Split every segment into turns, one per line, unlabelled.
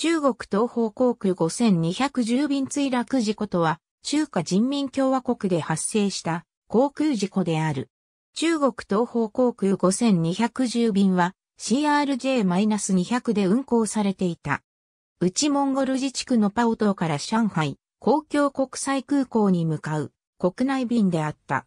中国東方航空5210便墜落事故とは、中華人民共和国で発生した航空事故である。中国東方航空5210便は CRJ-200 で運航されていた。内モンゴル自治区のパオ島から上海公共国際空港に向かう国内便であった。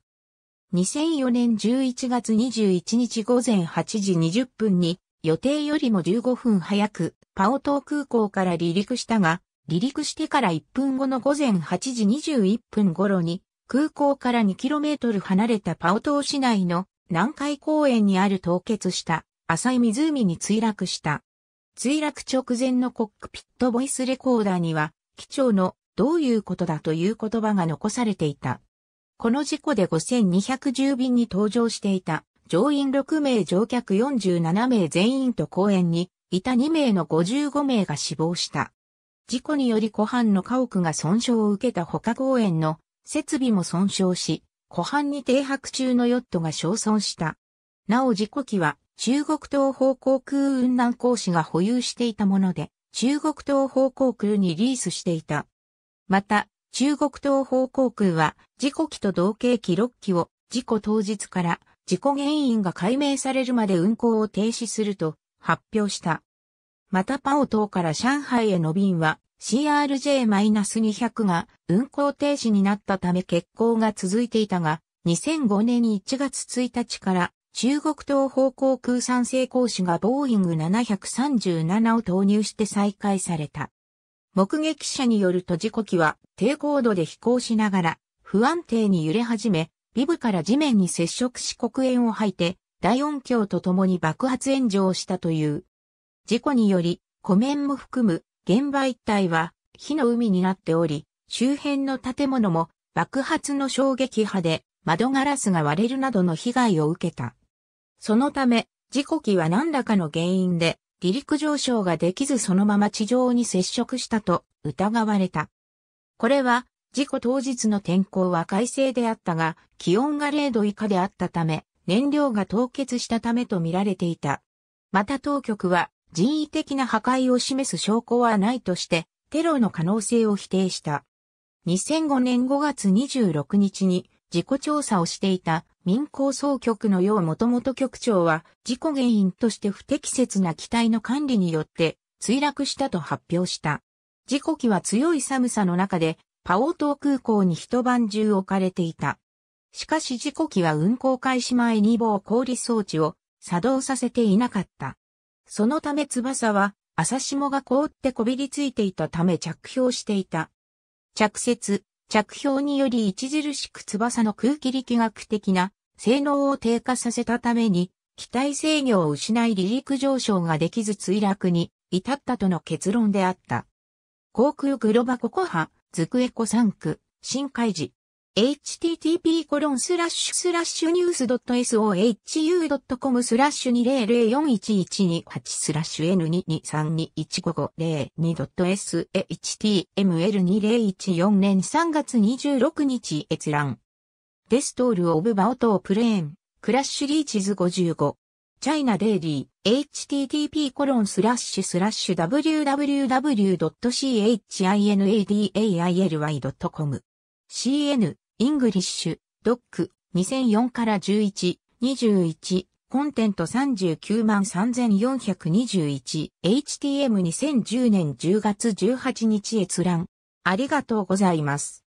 2004年11月21日午前8時20分に予定よりも15分早く、パオ島空港から離陸したが、離陸してから1分後の午前8時21分頃に、空港から 2km 離れたパオ島市内の南海公園にある凍結した浅い湖に墜落した。墜落直前のコックピットボイスレコーダーには、機長のどういうことだという言葉が残されていた。この事故で5210便に搭乗していた乗員6名乗客47名全員と公園にいた2名の55名が死亡した。事故により湖畔の家屋が損傷を受けた他公園の設備も損傷し、湖畔に停泊中のヨットが焼損した。なお事故機は中国東方航空運南公司が保有していたもので、中国東方航空にリースしていた。また、中国東方航空は事故機と同型機6機を事故当日から事故原因が解明されるまで運行を停止すると発表した。またパオ島から上海への便は CRJ-200 が運行停止になったため欠航が続いていたが、2005年1月1日から中国東方航空産成講士がボーイング737を投入して再開された。目撃者によると事故機は低高度で飛行しながら不安定に揺れ始め、ビブから地面に接触し黒煙を吐いて、大音響とともに爆発炎上したという。事故により、湖面も含む現場一帯は火の海になっており、周辺の建物も爆発の衝撃波で窓ガラスが割れるなどの被害を受けた。そのため、事故機は何らかの原因で離陸上昇ができずそのまま地上に接触したと疑われた。これは事故当日の天候は快晴であったが、気温が0度以下であったため、燃料が凍結したためと見られていた。また当局は、人為的な破壊を示す証拠はないとして、テロの可能性を否定した。2005年5月26日に事故調査をしていた民工総局のよう元々局長は事故原因として不適切な機体の管理によって墜落したと発表した。事故機は強い寒さの中でパオ島空港に一晩中置かれていた。しかし事故機は運航開始前に防氷装置を作動させていなかった。そのため翼は朝霜が凍ってこびりついていたため着氷していた。着雪、着氷により著しく翼の空気力学的な性能を低下させたために、機体制御を失い離陸上昇ができず墜落に至ったとの結論であった。航空グロバココハ、ズクエコ3区、新開示。http コロンスラッシュスラッシュニュース .sohu.com スラッシュ20041128スラッシュ N223215502.SHTML2014 年3月26日閲覧。デストールオブバオトープレーン、クラッシュリーチズ55。China Daily, http コロンスラッシュスラッシュ www.chinadaily.com cn, イングリッシュ、ドック、2004から11、21、コンテント39万3421、htm2010 年10月18日閲覧。ありがとうございます。